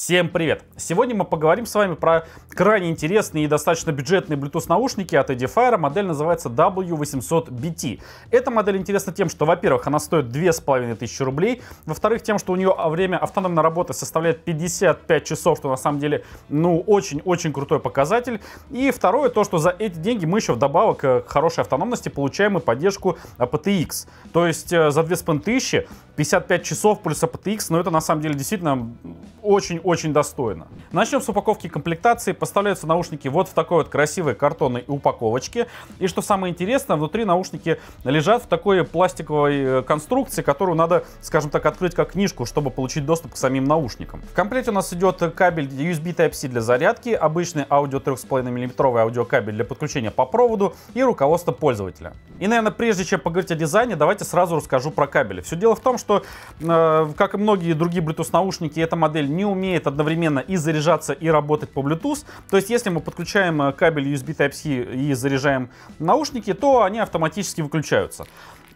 Всем привет! Сегодня мы поговорим с вами про крайне интересные и достаточно бюджетные Bluetooth наушники от Edifier. Модель называется W800BT. Эта модель интересна тем, что, во-первых, она стоит 2500 рублей, во-вторых, тем, что у нее время автономной работы составляет 55 часов, что на самом деле, ну, очень-очень крутой показатель. И второе, то, что за эти деньги мы еще вдобавок э, к хорошей автономности получаем и поддержку aptX. А то есть э, за 2500 55 часов плюс APTX, а но ну, это на самом деле действительно очень-очень достойно. Начнем с упаковки комплектации. Поставляются наушники вот в такой вот красивой картонной упаковочке. И что самое интересное, внутри наушники лежат в такой пластиковой э, конструкции, которую надо, скажем так, открыть как книжку, чтобы получить доступ к самим наушникам. В комплекте у нас идет кабель USB Type-C для зарядки, обычный аудио 3,5 мм аудиокабель для подключения по проводу и руководство пользователя. И, наверное, прежде чем поговорить о дизайне, давайте сразу расскажу про кабели. Все дело в том, что, э, как и многие другие Bluetooth наушники, эта модель не умеет одновременно и заряжаться, и работать по Bluetooth. То есть, если мы подключаем э, кабель USB Type-C и заряжаем наушники, то они автоматически выключаются.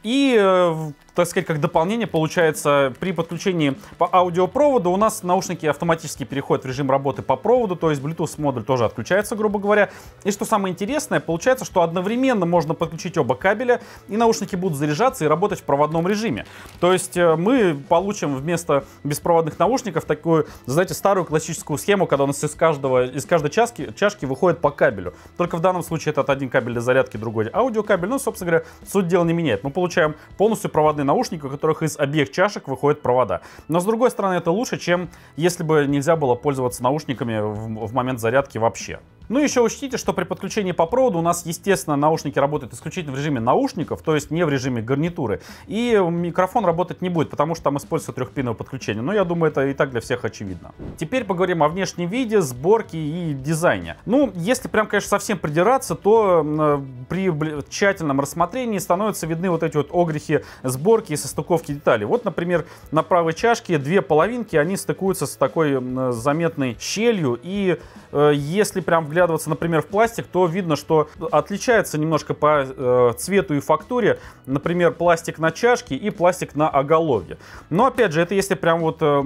И э, так сказать, как дополнение, получается, при подключении по аудиопроводу у нас наушники автоматически переходят в режим работы по проводу, то есть Bluetooth модуль тоже отключается, грубо говоря. И что самое интересное, получается, что одновременно можно подключить оба кабеля, и наушники будут заряжаться и работать в проводном режиме. То есть э, мы получим вместо беспроводных наушников такую, знаете, старую классическую схему, когда у нас из, каждого, из каждой чашки, чашки выходит по кабелю. Только в данном случае это один кабель для зарядки, другой аудиокабель. Но, ну, собственно говоря, суть дела не меняет. Мы получаем полностью проводные обычные наушники, у которых из обеих чашек выходят провода. Но с другой стороны, это лучше, чем если бы нельзя было пользоваться наушниками в, в момент зарядки вообще. Ну, еще учтите, что при подключении по проводу у нас, естественно, наушники работают исключительно в режиме наушников, то есть не в режиме гарнитуры. И микрофон работать не будет, потому что там используется трехпиновое подключение. Но я думаю, это и так для всех очевидно. Теперь поговорим о внешнем виде, сборке и дизайне. Ну, если прям, конечно, совсем придираться, то э, при тщательном рассмотрении становятся видны вот эти вот огрехи сборки и состыковки деталей. Вот, например, на правой чашке две половинки, они стыкуются с такой э, заметной щелью. И э, если прям в вглядываться, например, в пластик, то видно, что отличается немножко по э, цвету и фактуре, например, пластик на чашке и пластик на оголовье. Но, опять же, это если прям вот э,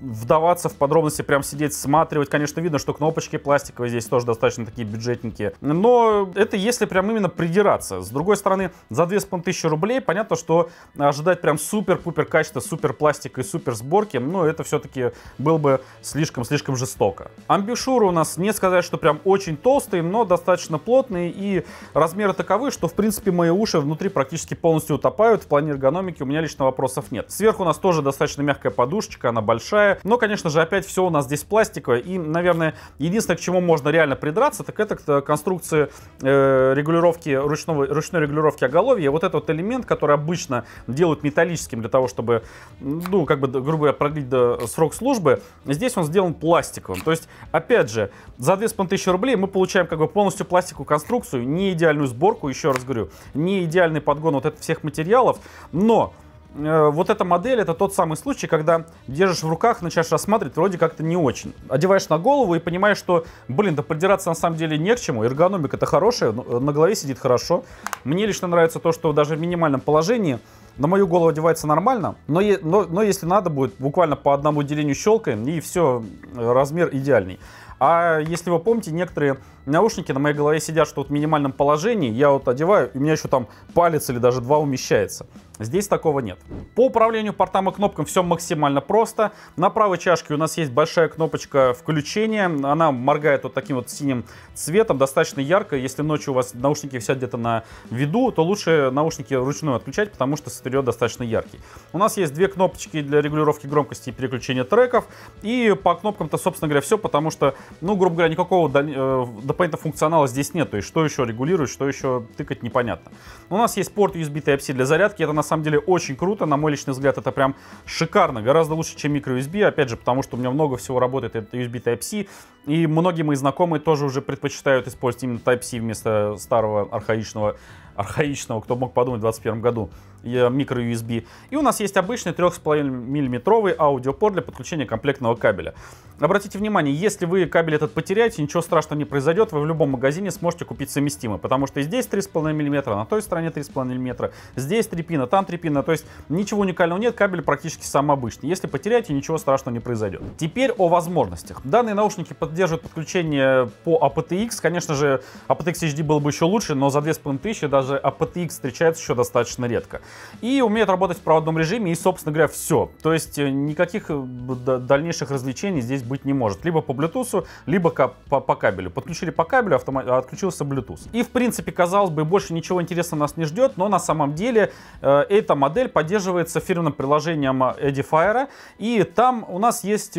вдаваться в подробности, прям сидеть, сматривать, конечно, видно, что кнопочки пластиковые здесь тоже достаточно такие бюджетники. Но это если прям именно придираться. С другой стороны, за 2500 рублей понятно, что ожидать прям супер-пупер качества, супер пластик и супер сборки, но ну, это все-таки было бы слишком-слишком жестоко. Амбишура у нас не сказать, что прям очень толстые, но достаточно плотные и размеры таковы, что в принципе мои уши внутри практически полностью утопают. В плане эргономики у меня лично вопросов нет. Сверху у нас тоже достаточно мягкая подушечка, она большая. Но, конечно же, опять все у нас здесь пластиковое. И, наверное, единственное, к чему можно реально придраться, так это к э, конструкции э, регулировки, ручного, ручной регулировки оголовья. Вот этот вот элемент, который обычно делают металлическим для того, чтобы, ну, как бы, грубо говоря, продлить до э, срок службы, здесь он сделан пластиковым. То есть, опять же, за 2500 рублей рублей мы получаем как бы полностью пластиковую конструкцию, не идеальную сборку, еще раз говорю, не идеальный подгон вот этих всех материалов, но э, вот эта модель, это тот самый случай, когда держишь в руках, начинаешь рассматривать, вроде как-то не очень. Одеваешь на голову и понимаешь, что, блин, да придираться на самом деле не к чему. Эргономика это хорошая, э, на голове сидит хорошо. Мне лично нравится то, что даже в минимальном положении на мою голову одевается нормально, но, но, но если надо будет, буквально по одному делению щелкаем, и все, э, размер идеальный. А если вы помните, некоторые наушники на моей голове сидят, что вот в минимальном положении, я вот одеваю, и у меня еще там палец или даже два умещается. Здесь такого нет. По управлению портам и кнопкам все максимально просто. На правой чашке у нас есть большая кнопочка включения. Она моргает вот таким вот синим цветом, достаточно ярко. Если ночью у вас наушники висят где-то на виду, то лучше наушники ручную отключать, потому что стерео достаточно яркий. У нас есть две кнопочки для регулировки громкости и переключения треков. И по кнопкам-то, собственно говоря, все, потому что, ну, грубо говоря, никакого э, дополнительного функционала здесь нет. То есть, что еще регулировать, что еще тыкать, непонятно. У нас есть порт USB Type-C для зарядки. Это на самом деле очень круто. На мой личный взгляд, это прям шикарно. Гораздо лучше, чем microUSB. Опять же, потому что у меня много всего работает это USB Type-C. И многие мои знакомые тоже уже предпочитают использовать именно Type-C вместо старого архаичного, архаичного, кто мог подумать, в 2021 году micro-USB. Э, и у нас есть обычный 3,5 миллиметровый аудиопорт для подключения комплектного кабеля. Обратите внимание, если вы кабель этот потеряете, ничего страшного не произойдет, вы в любом магазине сможете купить совместимый, потому что здесь 3,5 мм, на той стороне 3,5 мм, здесь 3 пина, там 3 пина, то есть ничего уникального нет, кабель практически самый обычный. Если потеряете, ничего страшного не произойдет. Теперь о возможностях. Данные наушники поддерживают подключение по aptX, конечно же, aptX HD было бы еще лучше, но за 2500 даже aptX встречается еще достаточно редко и умеет работать в проводном режиме, и, собственно говоря, все. То есть э, никаких э, дальнейших развлечений здесь быть не может. Либо по Bluetooth, либо по, кабелю. Подключили по кабелю, а, отключился Bluetooth. И, в принципе, казалось бы, больше ничего интересного нас не ждет, но на самом деле э, эта модель поддерживается фирменным приложением Edifier, и там у нас есть,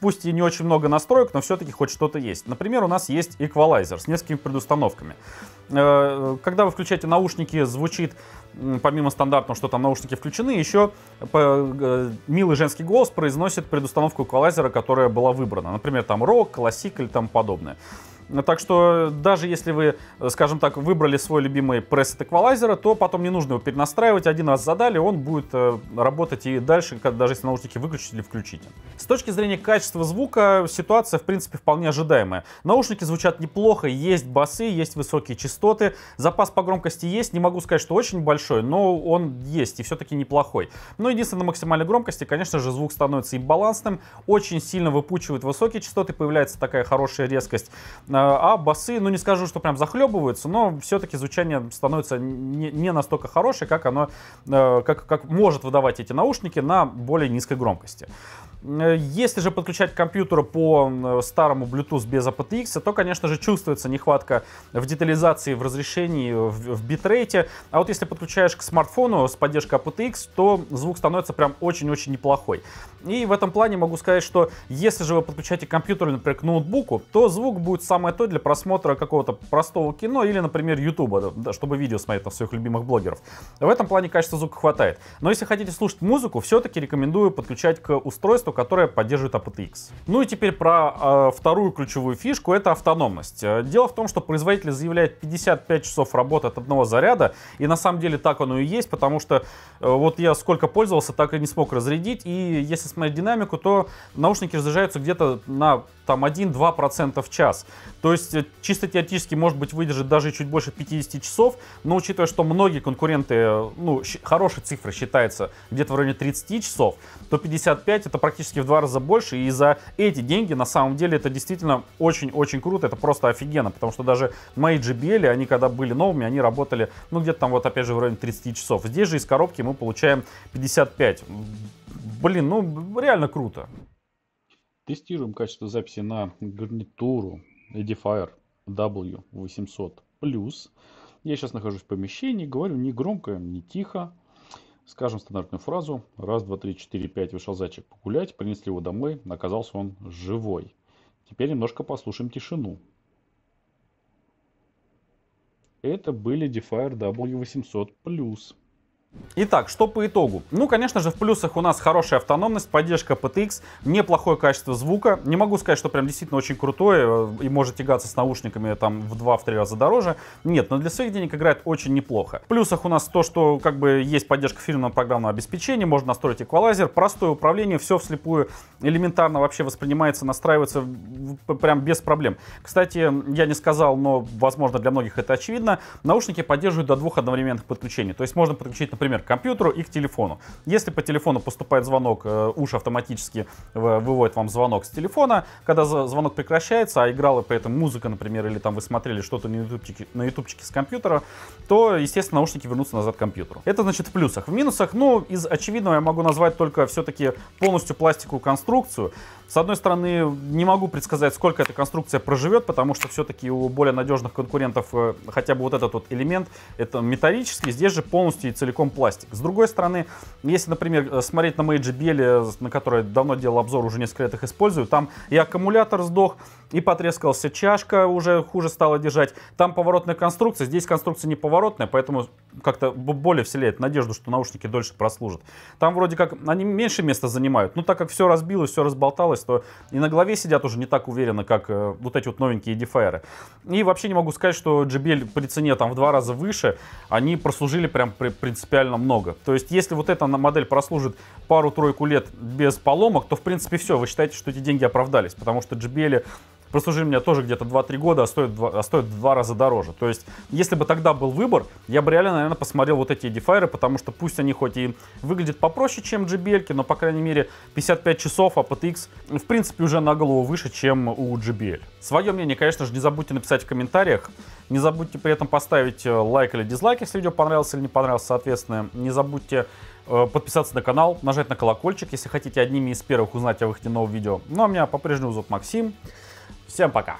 пусть и не очень много настроек, но все-таки хоть что-то есть. Например, у нас есть эквалайзер с несколькими предустановками. когда вы включаете наушники, звучит, помимо стандартном, что там наушники включены, еще э, милый женский голос произносит предустановку эквалайзера, которая была выбрана. Например, там рок, классик или там подобное. Так что даже если вы, э, скажем так, выбрали свой любимый пресет эквалайзера, то потом не нужно его перенастраивать. Один раз задали, он будет э, работать и дальше, даже если наушники выключить или включите. С точки зрения качества звука ситуация, в принципе, вполне ожидаемая. Наушники звучат неплохо, есть басы, есть высокие частоты, запас по громкости есть, не могу сказать, что очень большой, но он есть и все-таки неплохой. Но единственное, на максимальной громкости, конечно же, звук становится имбалансным, очень сильно выпучивает высокие частоты, появляется такая хорошая резкость Э, а басы, ну не скажу, что прям захлебываются, но все-таки звучание становится не, не настолько хорошее, как оно, э, как, как может выдавать эти наушники на более низкой громкости. Э, если же подключать к компьютеру по старому Bluetooth без aptX, то, конечно же, чувствуется нехватка в детализации, в разрешении, в, в битрейте. А вот если подключаешь к смартфону с поддержкой aptX, то звук становится прям очень-очень неплохой. И в этом плане могу сказать, что если же вы подключаете компьютер, например, к ноутбуку, то звук будет сам самое то для просмотра какого-то простого кино или, например, Ютуба, да, чтобы видео смотреть на своих любимых блогеров. В этом плане качества звука хватает. Но если хотите слушать музыку, все-таки рекомендую подключать к устройству, которое поддерживает aptX. Ну и теперь про э, вторую ключевую фишку — это автономность. Э, дело в том, что производитель заявляет 55 часов работы от одного заряда, и на самом деле так оно и есть, потому что э, вот я сколько пользовался, так и не смог разрядить, и если смотреть динамику, то наушники разряжаются где-то на там 1-2% в час. То есть э, чисто теоретически, может быть, выдержит даже чуть больше 50 часов, но учитывая, что многие конкуренты, э, ну, хорошие цифры считается где-то в районе 30 часов, то 55 это практически в два раза больше, и за эти деньги на самом деле это действительно очень-очень круто, это просто офигенно, потому что даже мои JBL, они когда были новыми, они работали, ну, где-то там вот опять же в районе 30 часов. Здесь же из коробки мы получаем 55. Блин, ну реально круто. Тестируем качество записи на гарнитуру, Edifier W800+. плюс. Я сейчас нахожусь в помещении, говорю не громко, не тихо. Скажем стандартную фразу. Раз, два, три, четыре, пять. Вышел зайчик погулять, принесли его домой. Оказался он живой. Теперь немножко послушаем тишину. Это были Defire W800+. Итак, что по итогу? Ну, конечно же, в плюсах у нас хорошая автономность, поддержка PTX, неплохое качество звука. Не могу сказать, что прям действительно очень крутое э, и может тягаться с наушниками там в 2-3 раза дороже. Нет, но для своих денег играет очень неплохо. В плюсах у нас то, что как бы есть поддержка фирменного программного обеспечения, можно настроить эквалайзер, простое управление, все вслепую элементарно вообще воспринимается, настраивается прям без проблем. Кстати, я не сказал, но возможно для многих это очевидно, наушники поддерживают до двух одновременных подключений. То есть можно подключить, например, например, к компьютеру и к телефону. Если по телефону поступает звонок, э, уж автоматически выводит вам звонок с телефона. Когда звонок прекращается, а играла при этом музыка, например, или там вы смотрели что-то на ютубчике, на ютубчике с компьютера, то, естественно, наушники вернутся назад к компьютеру. Это значит в плюсах. В минусах, ну, из очевидного я могу назвать только все-таки полностью пластиковую конструкцию. С одной стороны, не могу предсказать, сколько эта конструкция проживет, потому что все-таки у более надежных конкурентов э, хотя бы вот этот вот элемент, это металлический, здесь же полностью и целиком пластик. С другой стороны, если, например, э, смотреть на мои JBL, э, на которые давно делал обзор, уже несколько лет их использую, там и аккумулятор сдох, и потрескался чашка, уже хуже стало держать. Там поворотная конструкция, здесь конструкция не поворотная, поэтому как-то более вселяет надежду, что наушники дольше прослужат. Там вроде как они меньше места занимают, но так как все разбилось, все разболталось, то и на голове сидят уже не так уверенно, как э, вот эти вот новенькие Edifier. И вообще не могу сказать, что JBL при цене там в два раза выше, они прослужили прям принципиально реально много. То есть, если вот эта модель прослужит пару-тройку лет без поломок, то, в принципе, все, вы считаете, что эти деньги оправдались, потому что JBL прослужили меня тоже где-то 2-3 года, а стоит, 2, а стоит в 2 раза дороже. То есть, если бы тогда был выбор, я бы реально, наверное, посмотрел вот эти Edifier, потому что пусть они хоть и выглядят попроще, чем JBL, но, по крайней мере, 55 часов APTX, а в принципе, уже на голову выше, чем у JBL. Свое мнение, конечно же, не забудьте написать в комментариях. Не забудьте при этом поставить э, лайк или дизлайк, если видео понравилось или не понравилось, соответственно. Не забудьте э, подписаться на канал, нажать на колокольчик, если хотите одними из первых узнать о выходе нового видео. Ну а меня по-прежнему зовут Максим. Всем пока!